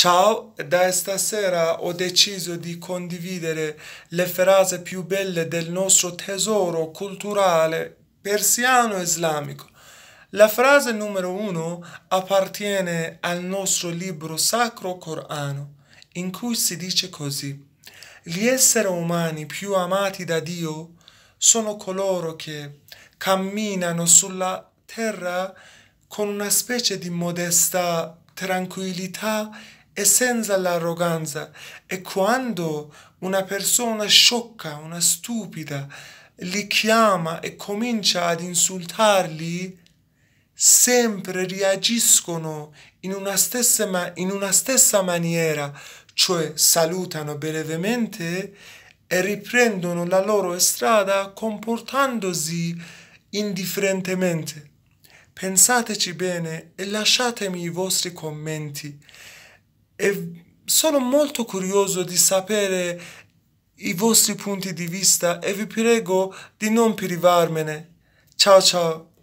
Ciao, da stasera ho deciso di condividere le frasi più belle del nostro tesoro culturale persiano islamico. La frase numero uno appartiene al nostro libro sacro Corano, in cui si dice così. Gli esseri umani più amati da Dio sono coloro che camminano sulla terra con una specie di modesta tranquillità e e senza l'arroganza. E quando una persona sciocca, una stupida, li chiama e comincia ad insultarli, sempre reagiscono in una stessa, ma- in una stessa maniera, cioè salutano brevemente e riprendono la loro strada comportandosi indifferentemente. Pensateci bene e lasciatemi i vostri commenti e sono molto curioso di sapere i vostri punti di vista e vi prego di non privarmene. Ciao ciao!